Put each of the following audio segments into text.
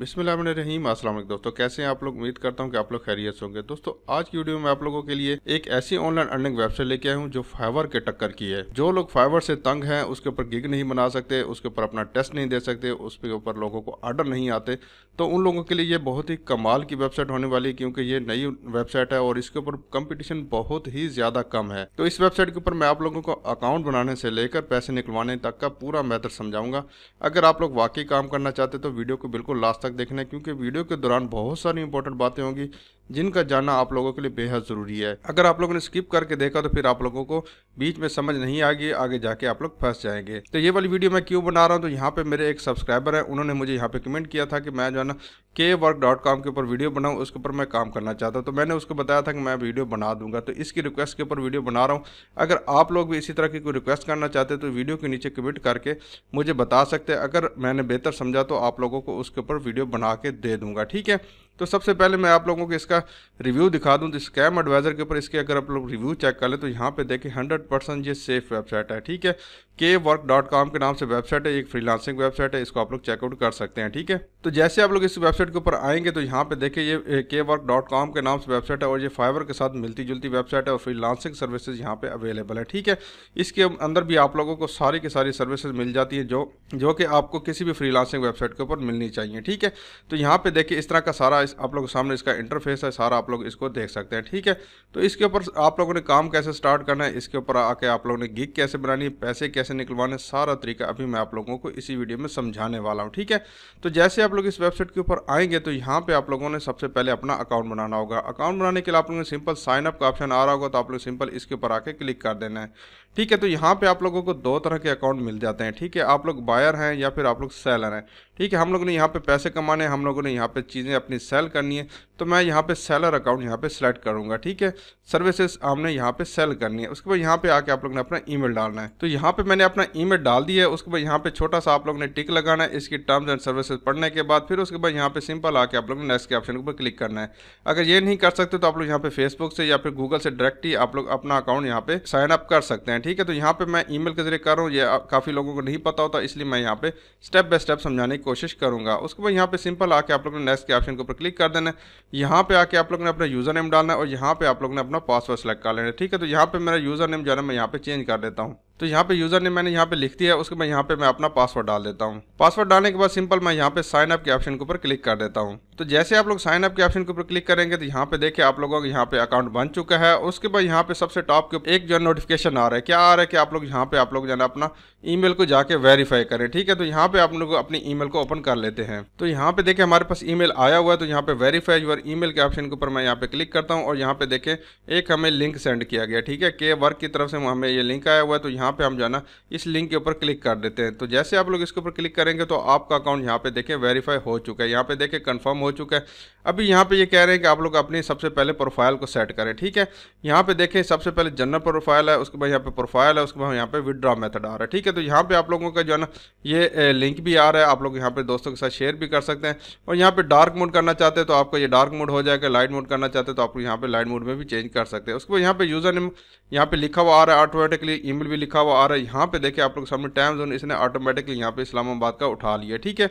बिस्मिल्लाम अस्सलाम वालेकुम दोस्तों कैसे हैं आप लोग उम्मीद करता हूं कि आप लोग खैरियत होंगे दोस्तों आज की वीडियो में आप लोगों के लिए एक ऐसी ऑनलाइन अर्निंग वेबसाइट लेके आया हूं जो फाइवर के टक्कर की है जो लोग फाइवर से तंग हैं उसके ऊपर गिग नहीं बना सकते उसके ऊपर अपना टेस्ट नहीं दे सकते उसके ऊपर लोगों को आर्डर नहीं आते तो उन लोगों के लिए ये बहुत ही कमाल की वेबसाइट होने वाली है क्योंकि ये नई वेबसाइट है और इसके ऊपर कंपटीशन बहुत ही ज़्यादा कम है तो इस वेबसाइट के ऊपर मैं आप लोगों को अकाउंट बनाने से लेकर पैसे निकलवाने तक का पूरा मैथड समझाऊंगा अगर आप लोग वाकई काम करना चाहते तो वीडियो को बिल्कुल लास्ट तक देखना क्योंकि वीडियो के दौरान बहुत सारी इंपॉर्टेंट बातें होंगी जिनका जानना आप लोगों के लिए बेहद ज़रूरी है अगर आप लोगों ने स्किप करके देखा तो फिर आप लोगों को बीच में समझ नहीं आएगी आगे जाके आप लोग फंस जाएंगे तो ये वाली वीडियो मैं क्यों बना रहा हूँ तो यहाँ पे मेरे एक सब्सक्राइबर है उन्होंने मुझे यहाँ पे कमेंट किया था कि मैं जो ना के वर्क डॉट कॉम के ऊपर वीडियो बनाऊँ उसके ऊपर मैं काम करना चाहता हूँ तो मैंने उसको बताया था कि मैं वीडियो बना दूंगा तो इसकी रिक्वेस्ट के ऊपर वीडियो बना रहा हूँ अगर आप लोग भी इसी तरह की कोई रिक्वेस्ट करना चाहते हैं तो वीडियो के नीचे कमेंट करके मुझे बता सकते हैं अगर मैंने बेहतर समझा तो आप लोगों को उसके ऊपर वीडियो बना के दे दूँगा ठीक है तो सबसे पहले मैं आप लोगों को इसका रिव्यू दिखा दूँ तो स्कैम एडवाइज़र के ऊपर इसके अगर आप लोग रिव्यू चेक कर लें तो यहाँ पर देखें हंड्रेड परसेंट ये सेफ़ वेबसाइट है ठीक है के वर्क डॉट कॉम के नाम से वेबसाइट है एक फ्रीलांसिंग वेबसाइट है इसको आप लोग चेकआउट कर सकते हैं ठीक है तो जैसे आप लोग इस वेबसाइट के ऊपर आएंगे तो यहाँ पे देखिए ये के वर्क डॉट कॉम के नाम से वेबसाइट है और ये फाइबर के साथ मिलती जुलती वेबसाइट है और फ्रीलांसिंग सर्विसेज यहाँ पे अवेलेबल है ठीक है इसके अंदर भी आप लोगों को सारी की सारी सर्विसेज मिल जाती है जो जो कि आपको किसी भी फ्रीलांसिंग वेबसाइट के ऊपर मिलनी चाहिए ठीक है तो यहाँ पे देखिए इस तरह का सारा आप लोग के सामने इसका इंटरफेस है सारा आप लोग इसको देख सकते हैं ठीक है तो इसके ऊपर आप लोगों ने काम कैसे स्टार्ट करना है इसके ऊपर आके आप लोगों ने गिग कैसे बनानी है पैसे कैसे कैसे निकलवाने सारा तरीका अभी मैं आप लोगों को इसी वीडियो में समझाने वाला हूँ ठीक है तो जैसे आप लोग इस वेबसाइट के ऊपर आएंगे तो यहाँ पर आप लोगों ने सबसे पहले अपना अकाउंट बनाना होगा अकाउंट बनाने के लिए आप लोगों ने सिंपल साइनअप का ऑप्शन आ रहा होगा तो आप लोग सिंपल इसके ऊपर आके क्लिक कर देना है ठीक है तो यहाँ पर आप लोगों को दो तरह के अकाउंट मिल जाते हैं ठीक है आप लोग बायर हैं या फिर आप लोग सेलर हैं ठीक है हम लोगों ने यहाँ पे पैसे कमाने हैं हम लोगों ने यहाँ पे चीज़ें अपनी सेल करनी है तो मैं यहाँ पे सेलर अकाउंट यहाँ पे सेलेक्ट करूँगा ठीक है सर्विसेज हमने यहाँ पे सेल करनी है उसके बाद यहाँ पे आके आप लोगों ने अपना ईमेल डालना है तो यहाँ पे मैंने अपना ईमेल डाल दिया है उसके बाद यहाँ पे छोटा सा आप लोगों ने टिक लगाना है इसकी टर्म्स एंड सर्विसेज पढ़ने के बाद फिर उसके बाद यहाँ पे सिंपल आके आप लोग ने नेक्स्ट के ऑप्शन के ऊपर क्लिक करना है अगर ये नहीं कर सकते तो आप लोग यहाँ पे फेसबुक से या फिर गूगल से डायरेक्ट ही आप लोग अपना अकाउंट यहाँ पे साइन अप कर सकते हैं ठीक है तो यहाँ पे मैं मेल के जरिए कर रहा हूँ ये काफ़ी लोगों को नहीं पता होता इसलिए मैं यहाँ पे स्टेप बाय स्टेप समझाने की कोशिश करूँगा उसके बाद यहाँ पे सिंपल आके आप लोग ने नेक्स्ट के ऑप्शन के ऊपर क्लिक कर देना है यहाँ पे आके आप लोग ने अपना यूज़र नेम डालना है और यहाँ पे आप लोग ने अपना पासवर्ड सेलेक्ट कर लेना है ठीक है तो यहाँ पे मेरा यूज़र नेम जो है मैं यहाँ पे चेंज कर देता हूँ तो यहाँ पे यूज़र ने मैंने यहाँ पे लिख दिया है उसके बाद यहाँ पे मैं अपना पासवर्ड डाल देता हूँ पासवर्ड डालने के बाद सिंपल मैं यहाँ पे साइन अप के ऑप्शन के ऊपर क्लिक कर देता हूँ तो जैसे आप लोग साइन अप के ऑप्शन के ऊपर क्लिक करेंगे तो यहाँ पे देखिए आप लोगों का यहाँ पे अकाउंट बन चुका है उसके बाद यहाँ पे सबसे टॉप के एक जो नोटिफिकेशन आ रहा है क्या आ रहा है कि आप लोग यहाँ पे आप लोग जाना अपना ईमेल को जाके वेरीफाई करें ठीक है तो यहाँ पे आप लोग अपनी ईमेल को ओपन कर लेते हैं तो यहाँ पे देखे हमारे पास ईमेल आया हुआ है तो यहाँ पे वेरीफाई यूर ईमेल के ऑप्शन के ऊपर मैं यहाँ पे क्लिक करता हूँ और यहाँ पे देखे एक हमें लिंक सेंड किया गया ठीक है के वर्क की तरफ से हमें ये लिंक आया हुआ है तो यहाँ यहाँ पे हम जाना इस लिंक के ऊपर क्लिक कर देते हैं तो जैसे आप लोग इसके ऊपर क्लिक करेंगे तो आपका अकाउंट यहाँ पे देखें वेरीफाई हो चुका है यहाँ पे देखें कंफर्म हो चुका है अभी यहाँ पे ये कह रहे हैं कि आप लोग अपनी सबसे पहले प्रोफाइल को सेट करें ठीक है यहाँ पे देखें सबसे पहले जनरल प्रोफाइल है उसके बाद यहाँ पे प्रोफाइल है उसके बाद यहाँ पे विदड्रॉ मेथड आ रहा है ठीक है तो यहाँ पे आप लोगों का जो है ना ये लिंक भी आ रहा है आप लोग यहाँ पे दोस्तों के साथ शेयर भी कर सकते हैं और यहाँ पे डार्क मूड करना चाहते हैं तो आपका ये डार्क मूड हो जाएगा लाइट मूड करना चाहते हैं तो आप यहाँ पर लाइट मूड में भी चेंज कर सकते हैं उसके बाद यहाँ पे यूज़र नेम यहाँ पे लिखा हुआ आ रहा है ऑटोमेटिकली ईमेल भी लिखा हुआ आ रहा है यहाँ पे देखें आप लोग सामने टाइम जोन इसने ऑटोमेटिकली यहाँ पे इस्लामाबाद का उठा लिया ठीक है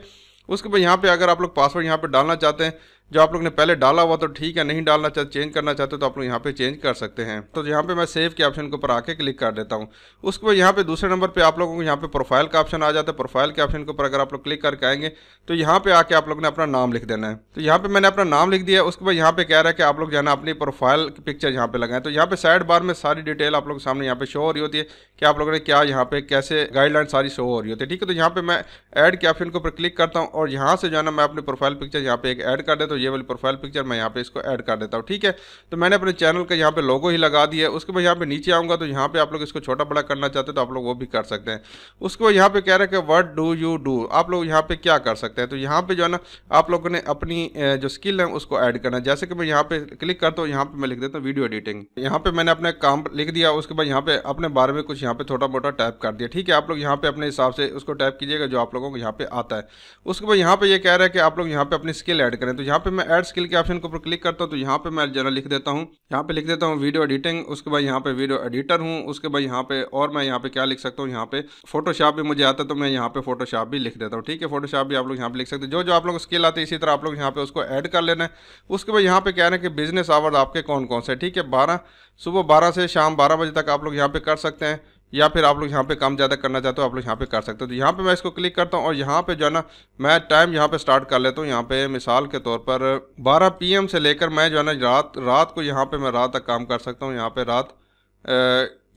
उसके बाद यहाँ पे अगर आप लोग पासवर्ड यहाँ पर डालना चाहते हैं जो आप लोग ने पहले डाला हुआ तो ठीक है नहीं डालना चाहते चेंज करना चाहते तो आप लोग यहाँ पे चेंज कर सकते हैं तो यहाँ पे मैं सेव के ऑप्शन के ऊपर आके क्लिक कर देता हूँ उसके बाद यहाँ पे दूसरे नंबर पे आप लोगों को यहाँ पे प्रोफाइल का ऑप्शन आ जाता है प्रोफाइल के ऑप्शन के ऊपर अगर आप लोग क्लिक करके आएंगे तो यहाँ पे आके आप लोग ने अपना नाम लिख देना है तो यहाँ पे मैंने अपना नाम लिख दिया उसके बाद यहाँ पे कह रहा है कि आप लोग जाना अपनी प्रोफाइल पिक्चर यहाँ पे लगाएं तो यहाँ पे साइड बार में सारी डिटेल आप लोग सामने यहाँ पे शो हो रही होती है कि आप लोगों ने क्या यहाँ पे कैसे गाइडलाइन सारी शो हो रही होती है ठीक है तो यहाँ पे मैं ऐड के ऑप्शन के ऊपर क्लिक करता हूँ और यहाँ से जो है ना मैं अपनी प्रोफाइल पिक्चर यहाँ पे एक ऐड कर देता हूँ ये वाली प्रोफाइल पिक्चर मैं यहाँ पे इसको ऐड कर देता हूँ ठीक है तो मैंने अपने चैनल का यहाँ पे लोगो ही लगा दिया है उसके बाद यहाँ पे नीचे आऊँगा तो यहाँ पे आप लोग इसको छोटा बड़ा करना चाहते तो आप लोग वो भी कर सकते हैं उसके बाद यहाँ पे कह रहे हैं कि वट डू यू डू आप लोग यहाँ पे क्या कर सकते हैं तो यहाँ पे जो है ना आप लोगों ने अपनी जो स्किल है उसको ऐड करना है जैसे कि मैं यहाँ पे क्लिक करता हूँ यहाँ पे मैं लिख देता हूँ वीडियो एडिटिंग यहाँ पे मैंने अपने काम लिख दिया उसके बाद यहाँ पे अपने बारे में कुछ यहाँ पे थोड़ा मोटा टाइप कर दिया ठीक है आप लोग यहाँ पे अपने हिसाब से उसको टाइप कीजिएगा जो आप लोगों को यहाँ पे आता है उसके बाद यहाँ पे ये कह रहा है कि आप लोग यहाँ पे अपनी स्किल ऐड करें तो यहाँ पे पे मैं एड स्किल के ऑप्शन के ऊपर क्लिक करता हूँ तो यहाँ पे मैं जरा लिख देता हूँ यहाँ पे लिख देता हूँ वीडियो एडिटिंग उसके बाद यहाँ पे वीडियो एडिटर हूँ उसके बाद यहाँ पे और मैं यहाँ पे क्या लिख सकता हूँ यहाँ पे फोटोशॉप भी मुझे आता है तो मैं यहाँ पे फोटोशॉप भी लिख देता हूँ ठीक है फोटोशॉप भी आप लोग यहाँ पे लिख सकते हैं जो जो आप लोग स्किल आती है इसी तरह आप लोग यहाँ पे उसको ऐड कर लेना है उसके बाद यहाँ पे कह रहे हैं कि बिजनेस आवर्स आपके कौन कौन से ठीक है बारह सुबह बारह से शाम बारह बजे तक आप लोग यहाँ पे कर सकते हैं या फिर आप लोग यहाँ पे काम ज़्यादा करना चाहते हो आप लोग यहाँ पे कर सकते हो तो यहाँ पे मैं इसको क्लिक करता हूँ और यहाँ पे जो है ना मैं टाइम यहाँ पे स्टार्ट कर लेता हूँ यहाँ पे मिसाल के तौर पर 12 पीएम से लेकर मैं जो है ना रात रात को यहाँ पे मैं रात तक काम कर सकता हूँ यहाँ पे रात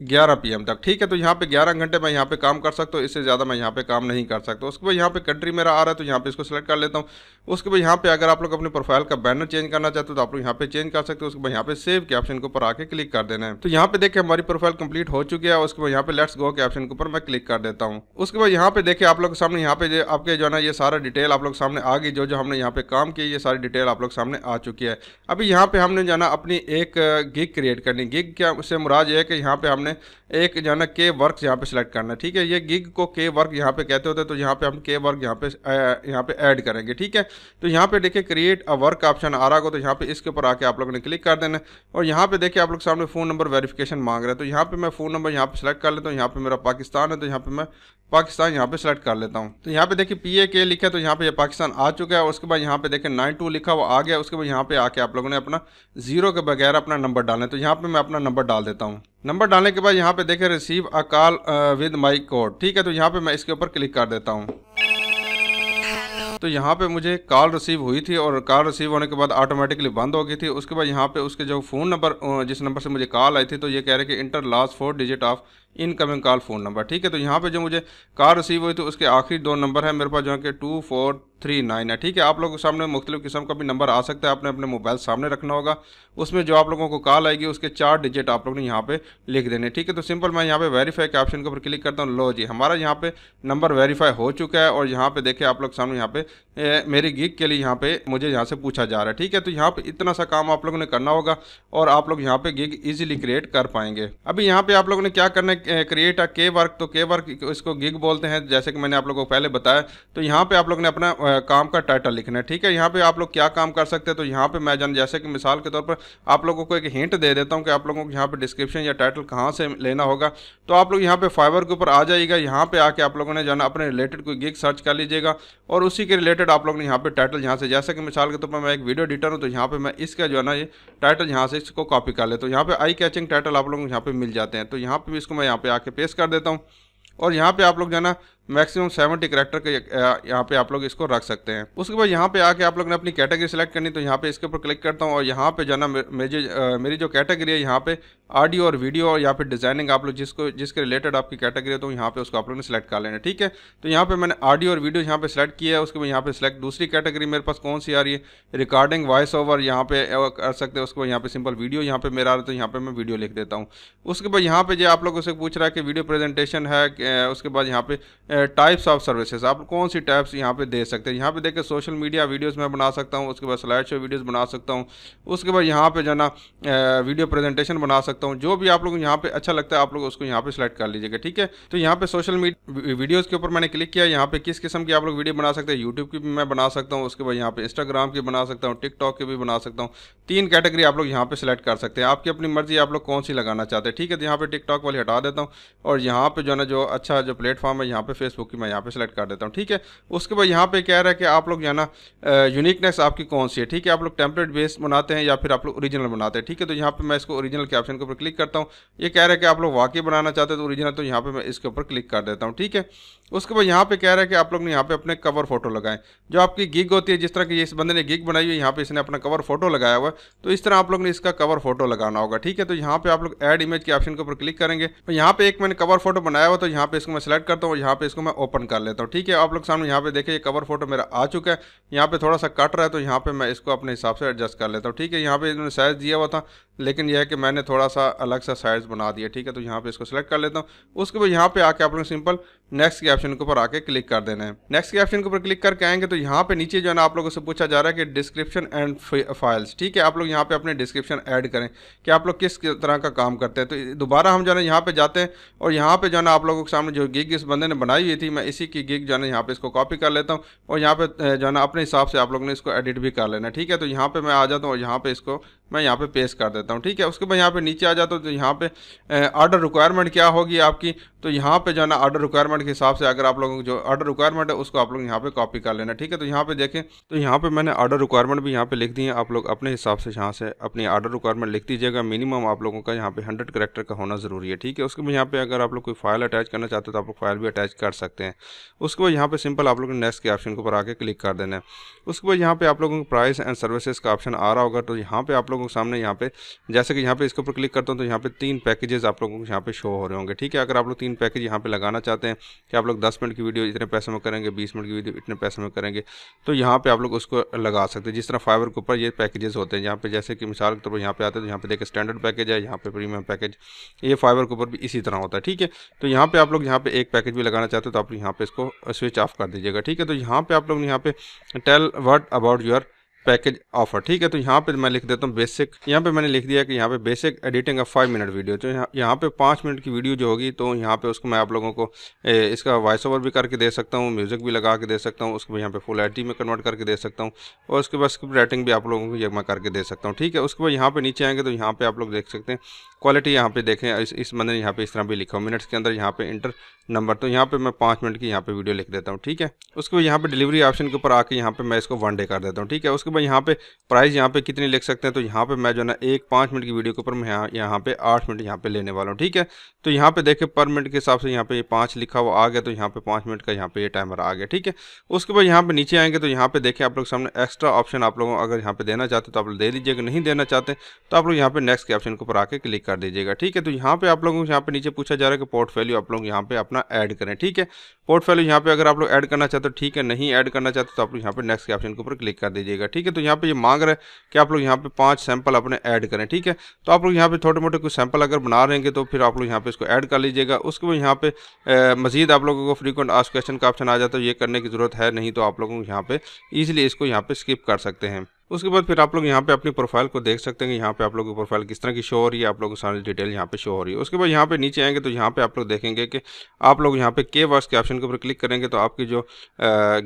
ग्यारह पी तक ठीक है तो यहाँ पे ग्यारह घंटे मैं यहाँ पे काम कर सकता हूँ इससे ज़्यादा मैं यहाँ पे काम नहीं कर सकता उसके बाद यहाँ पे कंट्री मेरा आ रहा है तो यहाँ पे इसको सेलेक्ट कर लेता हूँ उसके बाद यहाँ पे अगर आप लोग अपने प्रोफाइल का बैनर चेंज करना चाहते हो तो आप लोग यहाँ पे चेंज कर सकते हो उसके बाद यहाँ पे सेव के ऑप्शन के ऊपर आके क्लिक कर देना है तो यहाँ पे देखिए हमारी प्रोफाइल कंप्लीट हो चुकी है उसके बाद यहाँ पे लेट्स गो के ऑप्शन के ऊपर मैं क्लिक कर देता हूँ उसके बाद यहाँ पे देखिए आप लोग सामने यहाँ पे आपके जो है ना ये सारा डिटेल आप लोग सामने आ गई जो जो हमने यहाँ पे काम किया ये सारी डिटेल आप लोग सामने आ चुकी है अभी यहाँ पे हमने जो है ना अपनी एक गिग क्रिएट करनी गिग क्या मुराज ये है कि यहाँ पे हमने हमने एक जो है ना के वर्क यहाँ पे सिलेक्ट करना है ठीक है ये गिग को के वर्क यहाँ पे कहते होते हैं तो यहाँ पे हम के वर्क यहाँ पे यहाँ पे ऐड करेंगे ठीक है तो यहाँ पे देखिए क्रिएट अ वर्क ऑप्शन आ रहा होगा तो यहाँ पे इसके ऊपर आके आप लोगों ने क्लिक कर देना और यहाँ पे देखिए आप लोग सामने फ़ोन नंबर वेरीफिकेशन मांग रहे हैं तो यहाँ पे मैं फ़ोन नंबर यहाँ पे सिलेक्ट कर लेता हूँ यहाँ पे मेरा पाकिस्तान है तो यहाँ पे मैं पाकिस्तान यहाँ पे सिलेक्ट कर लेता हूँ तो यहाँ पे देखिए पी ए के लिखा तो यहाँ पे ये पाकिस्तान आ चुका है उसके बाद यहाँ पे देखिए नाइन टू लिखा वो आ गया उसके बाद यहाँ पे आके आप लोगों ने अपना जीरो के बगैर अपना नंबर डालना है तो यहाँ पे मैं अपना नंबर डाल देता हूँ नंबर डालने के बाद यहाँ पे देखें receive a call with my code ठीक है तो यहाँ पे मैं इसके ऊपर क्लिक कर देता हूँ तो यहाँ पे मुझे कॉल रिसीव हुई थी और कॉल रिसीव होने के बाद ऑटोमेटिकली बंद हो गई थी उसके बाद यहाँ पे उसके जो फ़ोन नंबर uh, जिस नंबर से मुझे कॉल आई थी तो ये कह रहे कि enter last four digit of incoming call phone number ठीक है तो यहाँ पे जो मुझे कॉल रिसीव हुई तो उसके आखिरी दो नंबर है मेरे पास जो है कि टू फोर थ्री नाइन है ठीक है आप लोगों के सामने मुख्तु किस्म का भी नंबर आ सकता है आपने अपने मोबाइल सामने रखना होगा उसमें जो आप लोगों को कॉल आएगी उसके चार डिजिट आप लोगों ने यहाँ पे लिख देने ठीक है तो सिंपल मैं यहाँ पे वेरीफाई के ऑप्शन के ऊपर क्लिक करता हूँ लो जी हमारा यहाँ पे नंबर वेरीफाई हो चुका है और यहाँ पे देखे आप लोग सामने यहाँ पे ए, मेरी गिग के लिए यहाँ पे मुझे यहाँ से पूछा जा रहा है ठीक है तो यहाँ पे इतना सा काम आप लोगों ने करना होगा और आप लोग यहाँ पे गिग ईजिली क्रिएट कर पाएंगे अभी यहाँ पे आप लोगों ने क्या करना है क्रिएट अ के वर्क तो के वर्क इसको गिग बोलते हैं जैसे कि मैंने आप लोगों को पहले बताया तो यहाँ पे आप लोग ने अपना काम का टाइटल लिखना है ठीक है यहाँ पे आप लोग क्या काम कर सकते हैं तो यहाँ पे मैं जान जैसे कि मिसाल के तौर पर आप लोगों को एक हिंट दे देता हूँ कि आप लोगों को यहाँ पर डिस्क्रिप्शन या टाइटल कहाँ से लेना होगा तो आप लोग यहाँ पर फाइवर के ऊपर आ जाइएगा यहाँ पर आके आप लोगों ने जाना अपने रिलेटेड कोई गिग सर्च कर लीजिएगा और उसी के रिलेटेड आप लोग ने यहाँ पर टाइटल यहाँ से जैसे कि मिसाल के तौर पर मैं एक वीडियो एडिटर हूँ तो यहाँ पर मैं इसका जो है ना ये टाइटल यहाँ से इसको कॉपी कर ले तो यहाँ पर आई कैचिंग टाइटल आप लोगों को यहाँ पर मिल जाते हैं तो यहाँ पर भी इसको मैं यहाँ पे आके पेस्ट कर देता हूँ और यहाँ पे आप लोग जाना मैक्सिमम सेवेंटी करेक्टर के यहाँ पे आप लोग इसको रख सकते हैं उसके बाद यहाँ पे आके आप लोग ने अपनी कैटेगरी सेलेक्ट करनी तो यहाँ पे इसके ऊपर क्लिक करता हूँ और यहाँ पे जाना मेरी मेरी जो कैटेगरी है यहाँ पे ऑडियो और वीडियो और यहाँ पे डिजाइनिंग आप लोग जिसको जिसके रिलेटेड आपकी कैटेगरी है तो यहाँ पे उसको आप लोग ने सिलेक्ट कर लेना ठीक है तो यहाँ पे मैंने ऑडियो और वीडियो यहाँ पे सेलेक्ट किया है उसके बाद यहाँ पे सेलेक्ट दूसरी कैटेगरी मेरे पास कौन सी आ रही है रिकॉर्डिंग वॉइस ओवर यहाँ पे कर सकते हैं उसके बाद यहाँ पे सिंपल वीडियो यहाँ पे मेरा आ रहा है तो यहाँ पे मैं वीडियो लिख देता हूँ उसके बाद यहाँ पे जो आप लोग उसे पूछ रहा है कि वीडियो प्रेजेंटेशन है उसके बाद यहाँ पे टाइप्स ऑफ सर्विसेज आप कौन सी टाइप्स यहाँ पे दे सकते हैं यहाँ पे देखिए सोशल मीडिया वीडियोस मैं बना सकता हूँ उसके बाद स्लाइड शो वीडियोस बना सकता हूँ उसके बाद यहाँ पे जो ना वीडियो प्रेजेंटेशन बना सकता हूँ जो भी आप लोग यहाँ पे अच्छा लगता है आप लोग उसको यहाँ पे सिलेक्ट कर लीजिएगा ठीक है तो यहाँ पे सोशल मीडिया वीडियोज़ के ऊपर मैंने क्लिक किया यहाँ पे किस किस्म की आप लोग वीडियो बना सकते हैं यूट्यूब की भी मैं बना सकता हूँ उसके बाद यहाँ पे इंस्टाग्राम की बना सकता हूँ टिकटॉक की भी बना सकता हूँ तीन कैटेगरी आप लोग यहाँ पे सिलेक्ट कर सकते हैं आपकी अपनी मर्जी आप लोग कौन सी लगाना चाहते हैं ठीक है तो यहाँ पे टिकटॉक वाली हटा देता हूँ और यहाँ पे जो है ना जो अच्छा जो प्लेटफॉर्म है यहाँ पे फेसबुक की मैं यहाँ पे सेलेक्ट कर देता हूँ ठीक है उसके बाद यहाँ पे कह रहा है कि आप लोग जाना यूनिकनेस आपकी कौन सी है ठीक है आप लोग टेम्पलेट बेस्ड बनाते हैं या फिर आप लोग ओरिजिनल बनाते हैं ठीक है तो यहाँ पर मैं इसको ओरिजिनल के ऑप्शन के ऊपर क्लिक करता हूँ ये कह रहा है कि आप लोग वाकई बनाना चाहते हैं तो ओरिजिनल तो यहाँ पर मैं इसके ऊपर क्लिक कर देता हूँ ठीक है उसके बाद यहाँ पे कह रहा है कि आप लोग ने यहाँ पे अपने कवर फोटो लगाएं जो आपकी गिग होती है जिस तरह की इस बंदे ने गिग बनाई है यहाँ पे इसने अपना कवर फोटो लगाया हुआ है तो इस तरह आप लोग ने इसका कवर फोटो लगाना होगा ठीक है तो यहाँ पे आप लोग ऐड इमेज के ऑप्शन के ऊपर क्लिक करेंगे तो यहाँ पे एक मैंने कवर फोटो बनाया हुआ तो यहाँ पे इसको मैं सिलेक्ट करता हूँ यहाँ पे इसको मैं ओपन कर लेता हूँ ठीक है आप लोग सामने यहाँ पे देखिए कवर फोटो मेरा आ चुका है यहाँ पे थोड़ा सा कट रहा है तो यहाँ पे मैं इसको अपने हिसाब से एडजस्ट कर लेता हूँ ठीक है यहाँ पे इन्होंने साइज़ दिया हुआ था लेकिन यह है कि मैंने थोड़ा सा अलग सा साइज बना दिया ठीक है तो यहाँ पे इसको सिलेक्ट कर लेता हूँ उसके बाद यहाँ पे आके आपने सिंपल नेक्स्ट के ऑप्शन के ऊपर आके क्लिक कर देना है नेक्स्ट के ऑप्शन के ऊपर क्लिक करके आएंगे तो यहाँ पे नीचे जो है ना आप लोगों से पूछा जा रहा है कि डिस्क्रिप्शन एंड फाइल्स ठीक है आप लोग यहाँ पे अपने डिस्क्रिप्शन ऐड करें कि आप लोग किस तरह का काम करते हैं तो दोबारा हम जो है ना यहाँ पे जाते हैं और यहाँ पे जो है ना आप लोगों के सामने जो गिग इस बंदे ने बनाई हुई थी मैं इसी की गिग जो है ना यहाँ पे इसको कॉपी कर लेता हूँ और यहाँ पे जो है ना अपने हिसाब से आप लोग ने इसको एडिट भी कर लेना ठीक है तो यहाँ पे मैं आ जाता हूँ और यहाँ पे इसको मैं यहाँ पे पेश कर देता हूँ ठीक है उसके बाद यहाँ पे नीचे आ जाता हूँ तो यहाँ पे आर्डर रिक्वायरमेंट क्या होगी आपकी तो यहाँ पे जो है ना आर्डर रिक्वायरमेंट के हिसाब से अगर आप लोगों को जो आर्डर रिक्वायरमेंट है उसको आप लोग यहाँ पे कॉपी कर लेना ठीक है तो यहाँ पे देखें तो यहाँ पे मैंने आर्डर रिक्वायरमेंट भी यहाँ पे लिख दी है आप लोग अपने हिसाब से यहाँ से अपनी आर्डर रिक्वायरमेंट लिख दीजिएगा मिनिमम आप लोगों का यहाँ पे हंड्रेड करेक्टर का होना जरूरी है ठीक है उसके बाद यहाँ पे अगर आप लोग कोई फाइल अटैच करना चाहते हो तो आप लोग फाइल भी अटैच कर सकते हैं उसके बाद यहाँ पे सिंपल आप लोग नेक्स्ट के ऑप्शन के ऊपर आके क्लिक कर देना है उसके बाद यहाँ पे आप लोगों को प्राइस एंड सर्विसेज का ऑप्शन आ रहा होगा तो यहाँ पे आप लोग लोगों के सामने यहाँ पे जैसे कि यहाँ पे इसके ऊपर क्लिक करता हूँ तो यहाँ पे तीन पैकेजेस आप लोगों को यहाँ पे शो हो रहे होंगे ठीक है अगर आप लोग तीन पैकेज यहाँ पे लगाना चाहते हैं कि आप लोग दस मिनट की वीडियो इतने पैसे में करेंगे बीस मिनट की वीडियो इतने पैसे में करेंगे तो यहाँ पर आप लोग उसको लगा सकते हैं जिस तरह फाइवर के ऊपर ये पैकेजेस होते हैं यहाँ पे जैसे कि मिसाल के तौर पर यहाँ पे आते हैं तो यहाँ पे देखिए स्टैंडर्ड पैकेज है यहाँ पे प्रीमियम पैकेज ये फाइवर के ऊपर भी इसी तरह होता है ठीक है तो यहाँ पे आप लोग यहाँ पे एक पैकेज भी लगाना चाहते हो तो आप यहाँ पे इसको स्विच ऑफ कर दीजिएगा ठीक है तो यहाँ पे आप लोग यहाँ पे tell word about your package offer ठीक है तो यहाँ पे मैं लिख देता हूँ बेसिक यहाँ पे मैंने लिख दिया कि यहाँ पे basic editing of five minute video तो यहाँ यहाँ पे पाँच मिनट की वीडियो जो होगी तो यहाँ पे उसको मैं आप लोगों को ए, इसका वॉइस ओवर भी करके दे सकता हूँ म्यूज़िक भी लगा के दे सकता हूँ उसको यहाँ पे फुल एच में कन्वर्ट करके दे सकता हूँ और उसके बाद स्क्रिप्ट राइटिंग भी आप लोगों को मैं करके दे सकता हूँ ठीक है उसके बाद यहाँ पर नीचे आएंगे तो यहाँ पर आप लोग देख सकते हैं क्वालिटी यहाँ पे देखें इस, इस मैंने यहाँ पे इस तरह भी लिखा हूँ मिनट्स के अंदर यहाँ पे इंटर नंबर तो यहाँ पे मैं पाँच मिनट की यहाँ पे वीडियो लिख देता हूँ ठीक है उसके बाद यहाँ पे डिलीवरी ऑप्शन के ऊपर आके यहाँ पे मैं इसको वन डे कर देता हूँ ठीक है उसके भाई यहाँ पे प्राइस यहाँ पे कितनी लिख सकते हैं तो यहाँ पे मैं जो ना एक पाँच मिनट की वीडियो के ऊपर मैं यहाँ यहाँ पे आठ मिनट यहाँ पे लेने वाला हूँ ठीक है तो यहाँ पे देखे पर मिनट के हिसाब से यहाँ पे ये पाँच लिखा हुआ आ गया तो यहाँ पे पाँच मिनट का यहाँ पे ये टाइमर आ गया ठीक है उसके बाद यहाँ पे नीचे आएंगे तो यहाँ पे देखें आप लोग सामने एक्स्ट्रा ऑप्शन आप लोगों अगर यहाँ पे देना चाहते तो आप लोग दे दीजिएगा नहीं देना चाहते तो आप लोग यहाँ पे नेक्स्ट के ऑप्शन के ऊपर आके क्लिक कर दीजिएगा ठीक है तो यहाँ पे आप लोगों को यहाँ पे नीचे पूछा जा रहा है कि पोर्टफोलियो आप लोग यहाँ पे अपना ऐड करें ठीक है पोर्टफोलियो यहाँ पे अगर आप लोग ऐड करना चाहते हो ठीक है नहीं ऐड करना चाहते तो आप लोग यहाँ पे नेक्स्ट के ऑप्शन के ऊपर क्लिक कर दीजिएगा ठीक है ठीक है तो यहाँ पे ये यह मांग रहा है कि आप लोग यहाँ पे पांच सैंपल अपने ऐड करें ठीक है तो आप लोग यहाँ पे छोटे मोटे कुछ सैंपल अगर बना रहेंगे तो फिर आप लोग यहाँ पे इसको ऐड कर लीजिएगा उसके बाद यहाँ पे मजीद आप लोगों को फ्रीकुंट आज क्वेश्चन का ऑप्शन आ जाता है तो ये करने की ज़रूरत है नहीं तो आप लोगों को यहाँ पे ईजिली इसको यहाँ पे स्किप कर सकते हैं उसके बाद फिर आप लोग यहाँ पे अपनी प्रोफाइल को देख सकते हैं यहाँ पे आप लोग की प्रोफाइल किस तरह की शो हो रही है आप लोगों को सारी डिटेल यहाँ पे शो हो रही है उसके बाद यहाँ पे नीचे आएंगे तो यहाँ पे आप लोग देखेंगे कि आप लोग यहाँ पे के वर्स के ऑप्शन के ऊपर क्लिक करेंगे तो आपकी जो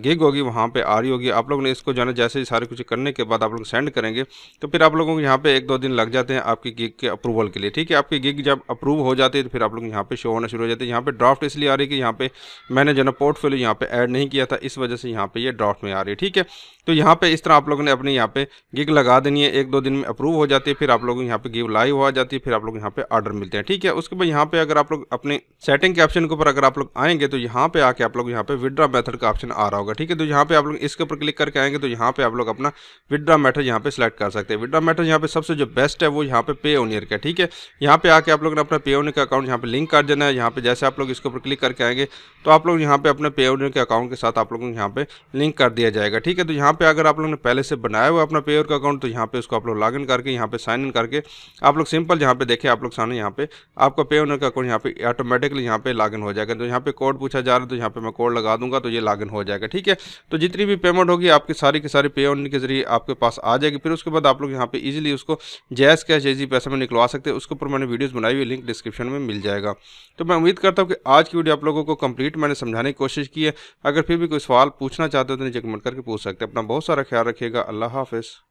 गिग होगी वहाँ पे आ रही होगी आप लोग ने इसको जाना जैसे ही सारे कुछ करने के बाद आप लोग सेंड करेंगे तो फिर आप लोगों को यहाँ पे एक दो दिन लग जाते हैं आपकी गिग के अप्रूवल के लिए ठीक है आपकी गिग जब अप्रूव हो जाती है तो फिर आप लोग यहाँ पर शो होना शुरू हो जाते हैं यहाँ पे ड्राफ्ट इसलिए आ रही है कि यहाँ पर मैंने जो ना पोर्टफोलियो यहाँ पर ऐड नहीं किया था इस वजह से यहाँ पर ये ड्राफ्ट में आ रही है ठीक है तो यहाँ पर इस तरह आप लोगों ने अपनी यहाँ पे गिग लगा देनी है एक दो दिन में अप्रूव हो जाती है फिर आप लोगों को यहाँ पे गिग लाइव हो जाती है फिर आप लोग यहाँ पे ऑर्डर मिलते हैं ठीक है उसके बाद यहाँ पे अगर आप लोग अपने सेटिंग के ऑप्शन के ऊपर अगर आप लोग आएंगे तो यहाँ पे आके आप लोग यहाँ पे विड्रा मेथड का ऑप्शन आ रहा होगा ठीक है तो यहाँ पे आप लोग इसके ऊपर क्लिक करके आएंगे तो यहाँ पे आप लोग अपना विड्रा मैथड यहाँ पे सिलेक्ट कर सकते हैं विड्रा मेथड यहाँ पे सबसे जो बेस्ट है वो यहाँ पे पे ओनियर का ठीक है यहाँ पे आके आप लोग ने अपना पे ओनियर का अकाउंट यहाँ पे लिंक कर देना है यहाँ पे जैसे आप लोग इसके ऊपर क्लिक करके आएंगे तो आप लोग यहाँ पे अपने पे ओनियर के अकाउंट के साथ आप लोगों को यहाँ पे लिंक कर दिया जाएगा ठीक है तो यहाँ पे अगर आप लोग ने पहले से बनाया हुआ अपना पे का अकाउंट तो यहाँ पे उसको आप लोग लॉगिन करके यहाँ पे साइन इन करके आप लोग सिंपल जहाँ पे देखें आप लोग सामने यहाँ पे आपका पे का अकाउंट यहाँ पे ऑटोमेटिकली यहाँ पे लॉग हो जाएगा तो यहाँ पे कोड पूछा जा रहा है तो यहाँ पे मैं कोड लगा दूंगा तो ये लॉग हो जाएगा ठीक है तो जितनी भी पेमेंट होगी आपकी सारी की सारी पे के जरिए आपके पास आ जाएगी फिर उसके बाद आप लोग यहाँ पे ईजिली उसको जैस कैश जैसी पैसे में निकलवा सकते हैं उसके ऊपर मैंने वीडियोज़ बनाई हुई लिंक डिस्क्रिप्शन में मिल जाएगा तो मैं उम्मीद करता हूँ कि आज की वीडियो आप लोगों को कंप्लीट मैंने समझाने की कोशिश की है अगर फिर भी कोई सवाल पूछना चाहते हो तो नीचे कमेंट करके पूछ सकते हैं अपना बहुत सारा ख्याल रखिएगा अल्लाह office